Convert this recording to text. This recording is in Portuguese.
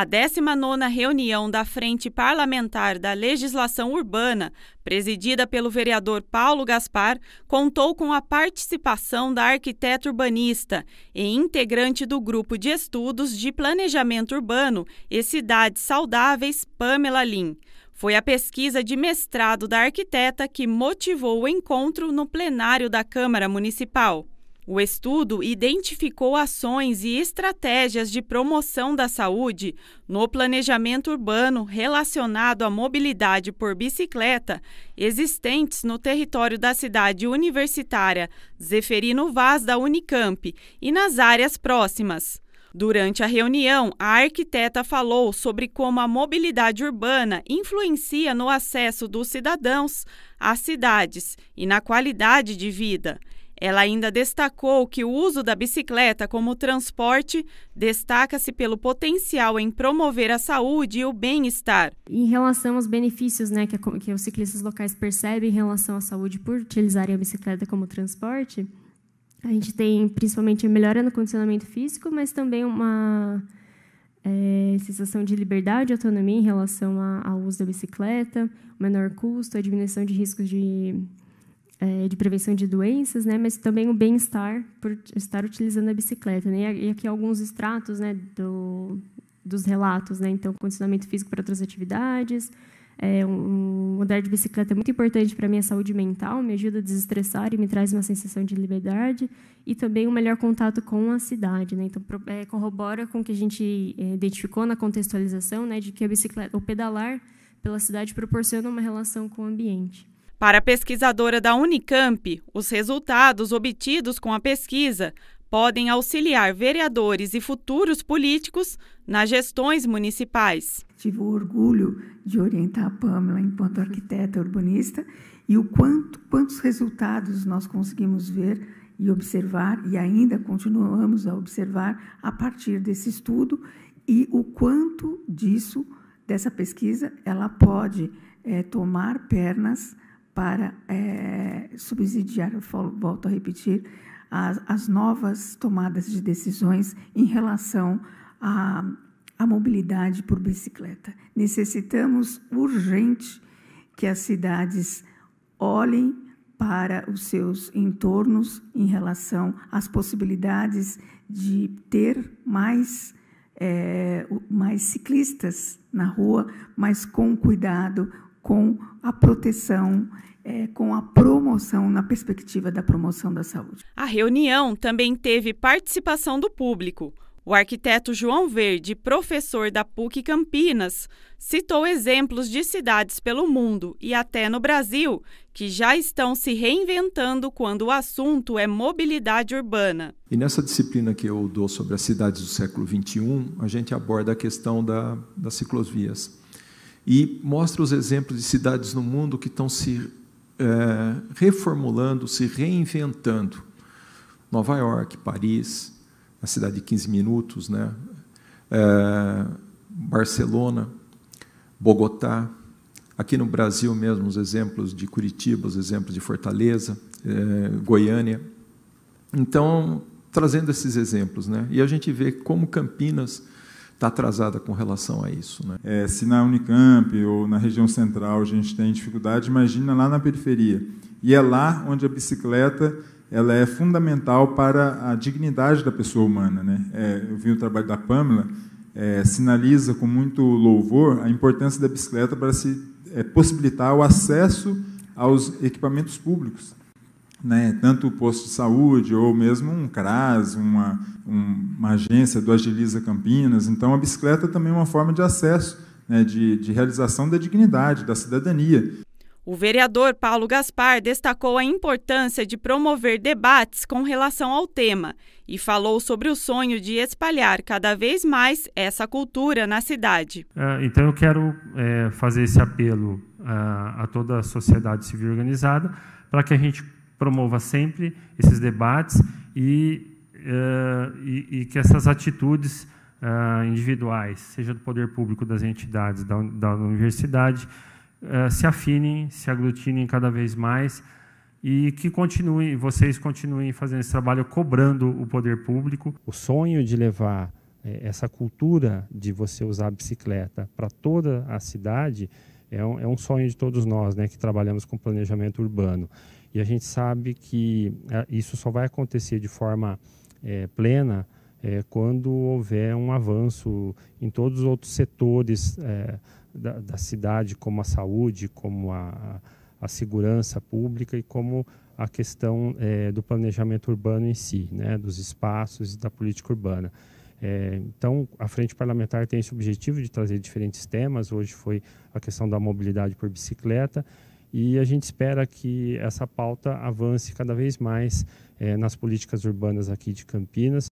A 19ª reunião da Frente Parlamentar da Legislação Urbana, presidida pelo vereador Paulo Gaspar, contou com a participação da arquiteta urbanista e integrante do Grupo de Estudos de Planejamento Urbano e Cidades Saudáveis, Pamela Lin. Foi a pesquisa de mestrado da arquiteta que motivou o encontro no plenário da Câmara Municipal. O estudo identificou ações e estratégias de promoção da saúde no planejamento urbano relacionado à mobilidade por bicicleta existentes no território da cidade universitária Zeferino Vaz da Unicamp e nas áreas próximas. Durante a reunião, a arquiteta falou sobre como a mobilidade urbana influencia no acesso dos cidadãos às cidades e na qualidade de vida. Ela ainda destacou que o uso da bicicleta como transporte destaca-se pelo potencial em promover a saúde e o bem-estar. Em relação aos benefícios né, que, a, que os ciclistas locais percebem em relação à saúde por utilizarem a bicicleta como transporte, a gente tem principalmente a melhora no condicionamento físico, mas também uma é, sensação de liberdade e autonomia em relação ao uso da bicicleta, menor custo, a diminuição de riscos de é, de prevenção de doenças, né, mas também o bem-estar por estar utilizando a bicicleta. Né, e aqui alguns extratos né, do, dos relatos. Né, então, condicionamento físico para outras atividades. É, um, andar de bicicleta é muito importante para a minha saúde mental, me ajuda a desestressar e me traz uma sensação de liberdade e também um melhor contato com a cidade. Né, então, é, corrobora com o que a gente identificou na contextualização né, de que a bicicleta, o pedalar pela cidade proporciona uma relação com o ambiente. Para a pesquisadora da Unicamp, os resultados obtidos com a pesquisa podem auxiliar vereadores e futuros políticos nas gestões municipais. Tive o orgulho de orientar a Pamela enquanto arquiteta urbanista e o quanto quantos resultados nós conseguimos ver e observar e ainda continuamos a observar a partir desse estudo e o quanto disso dessa pesquisa ela pode é, tomar pernas para é, subsidiar, eu falo, volto a repetir, as, as, novas tomadas de decisões em relação à, à mobilidade por bicicleta. Necessitamos urgente que as cidades olhem para os seus entornos em relação às possibilidades de ter mais, é, mais ciclistas na rua, mas com cuidado, com a proteção é, com a promoção, na perspectiva da promoção da saúde. A reunião também teve participação do público. O arquiteto João Verde, professor da PUC Campinas, citou exemplos de cidades pelo mundo e até no Brasil que já estão se reinventando quando o assunto é mobilidade urbana. E nessa disciplina que eu dou sobre as cidades do século XXI, a gente aborda a questão da, das ciclovias e mostra os exemplos de cidades no mundo que estão se é, reformulando, se reinventando. Nova York, Paris, a cidade de 15 minutos, né? É, Barcelona, Bogotá, aqui no Brasil mesmo, os exemplos de Curitiba, os exemplos de Fortaleza, é, Goiânia. Então, trazendo esses exemplos, né? E a gente vê como Campinas está atrasada com relação a isso. Né? É, se na Unicamp ou na região central a gente tem dificuldade, imagina lá na periferia. E é lá onde a bicicleta ela é fundamental para a dignidade da pessoa humana. Né? É, eu vi o trabalho da Pamela, é, sinaliza com muito louvor a importância da bicicleta para se é, possibilitar o acesso aos equipamentos públicos né, tanto o posto de saúde ou mesmo um CRAS, uma, um, uma agência do Agiliza Campinas. Então, a bicicleta é também é uma forma de acesso, né, de, de realização da dignidade, da cidadania. O vereador Paulo Gaspar destacou a importância de promover debates com relação ao tema e falou sobre o sonho de espalhar cada vez mais essa cultura na cidade. É, então, eu quero é, fazer esse apelo a, é, a toda a sociedade civil organizada para que a gente promova sempre esses debates e, uh, e, e, que essas atitudes uh, individuais, seja do poder público, das entidades, da, da universidade, uh, se afinem, se aglutinem cada vez mais e que continuem, vocês continuem fazendo esse trabalho cobrando o poder público. O sonho de levar essa cultura de você usar a bicicleta para toda a cidade é um, é um sonho de todos nós, né, que trabalhamos com planejamento urbano. E a gente sabe que eh, isso só vai acontecer de forma é, plena é, quando houver um avanço em todos os outros setores é, da, da, cidade, como a saúde, como a, a segurança pública e como a questão do planejamento urbano em si, né, dos espaços e da política urbana. É, então, a Frente Parlamentar tem esse objetivo de trazer diferentes temas. Hoje foi a questão da mobilidade por bicicleta e a gente espera que essa pauta avance cada vez mais é, nas políticas urbanas aqui de Campinas